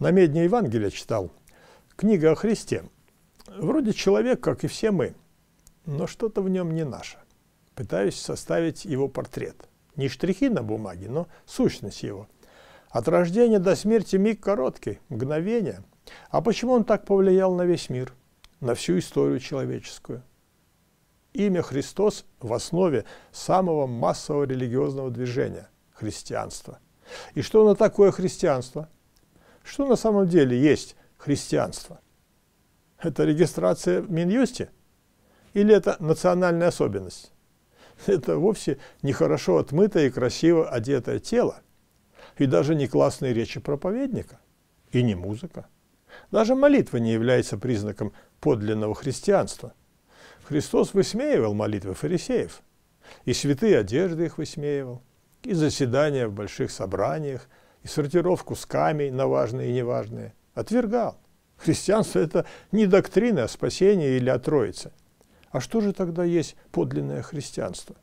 на медне Евангелия читал. Книга о Христе. Вроде человек, как и все мы, но что-то в нем не наше. Пытаюсь составить его портрет. Не штрихи на бумаге, но сущность его. От рождения до смерти миг короткий, мгновение. А почему он так повлиял на весь мир, на всю историю человеческую? Имя Христос в основе самого массового религиозного движения – христианства. И что оно такое христианство – что на самом деле есть христианство? Это регистрация в Минюсте? Или это национальная особенность? Это вовсе не хорошо отмытое и красиво одетое тело, и даже не классные речи проповедника, и не музыка. Даже молитва не является признаком подлинного христианства. Христос высмеивал молитвы фарисеев, и святые одежды их высмеивал, и заседания в больших собраниях – и сортировку с камень на важные и неважные. Отвергал. Христианство – это не доктрина о спасении или о Троице. А что же тогда есть подлинное христианство?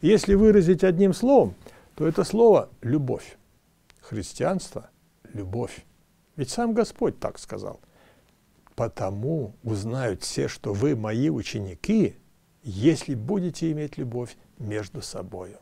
Если выразить одним словом, то это слово – любовь. Христианство – любовь. Ведь сам Господь так сказал. «Потому узнают все, что вы мои ученики, если будете иметь любовь между собою».